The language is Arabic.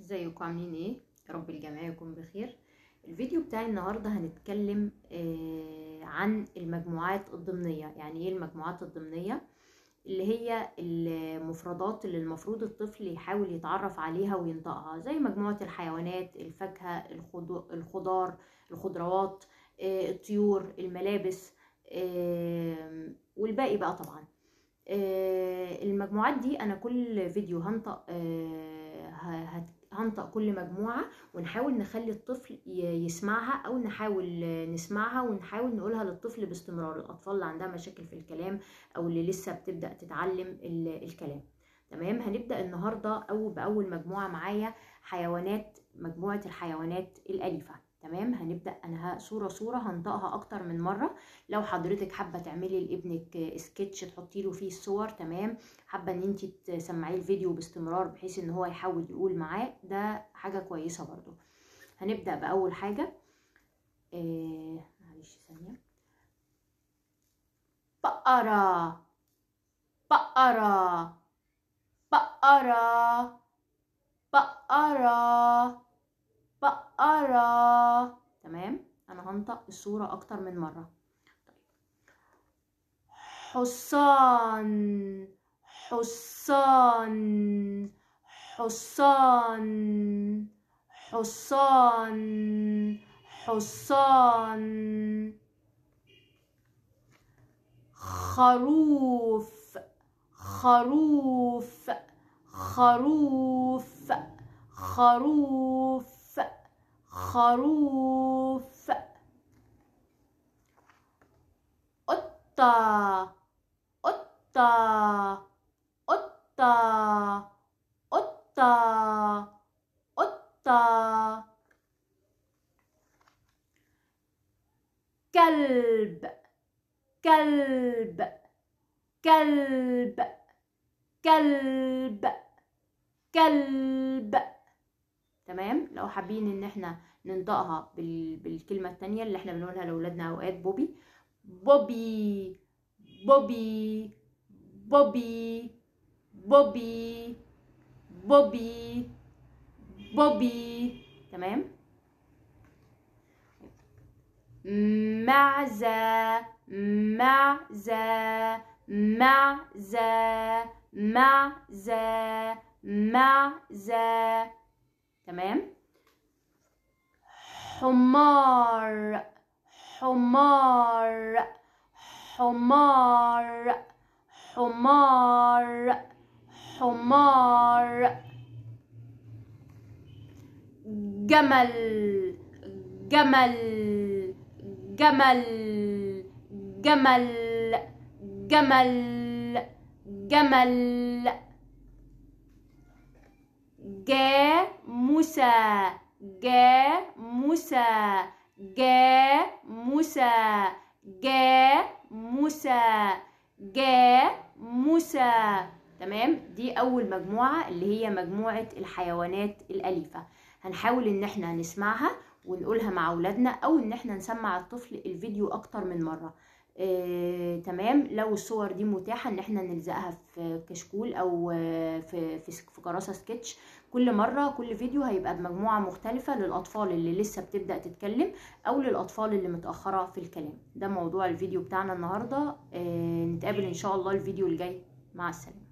ازيكم عاملين ايه رب الجميع يكون بخير الفيديو بتاعي النهارده هنتكلم آه عن المجموعات الضمنيه يعني ايه المجموعات الضمنيه اللي هي المفردات اللي المفروض الطفل يحاول يتعرف عليها وينطقها زي مجموعه الحيوانات الفاكهه الخضار الخضروات آه الطيور الملابس آه والباقي بقى طبعا آه، المجموعات دي انا كل فيديو هنطق آه، ننطق كل مجموعة ونحاول نخلي الطفل يسمعها أو نحاول نسمعها ونحاول نقولها للطفل باستمرار الأطفال اللي عندها مشاكل في الكلام أو اللي لسه بتبدأ تتعلم الكلام تمام هنبدأ النهاردة أو بأول مجموعة معايا حيوانات مجموعة الحيوانات الأليفة تمام هنبدا انا صوره صوره هنطقها اكتر من مره لو حضرتك حابه تعملي لابنك سكتش تحطي له فيه الصور تمام حابه ان انت تسمعيه الفيديو باستمرار بحيث ان هو يحاول يقول معاه ده حاجه كويسه برضو هنبدا باول حاجه آه معلش ثانيه بقره بقره بقره بقره بقره هنطق الصورة أكتر من مرة حصان حصان حصان حصان حصان خروف خروف خروف خروف خروف قطة قطة قطة قطة قطة كلب كلب كلب كلب كلب تمام لو حابين ان احنا ننطقها بالكلمة التانية اللي احنا بنقولها لأولادنا أوقات بوبي بوبي بوبي بوبي بوبي بوبي بوبي تمام معزة معزة معزة معزة معزة تمام حمار حمار حمار حمار حمار جمل جمل جمل جمل جمل جمل جاء موسى جاء موسى جا موسى جا موسى جا موسى تمام دي اول مجموعه اللي هي مجموعه الحيوانات الاليفه هنحاول ان احنا نسمعها ونقولها مع اولادنا او ان احنا نسمع الطفل الفيديو اكتر من مره آه، تمام لو الصور دي متاحة ان احنا نلزقها في كشكول او آه، في في, في كراسة سكتش كل مرة كل فيديو هيبقى بمجموعة مختلفة للأطفال اللي لسه بتبدأ تتكلم أو للأطفال اللي متأخرة في الكلام ده موضوع الفيديو بتاعنا النهاردة آه، نتقابل إن شاء الله الفيديو الجاي مع السلامة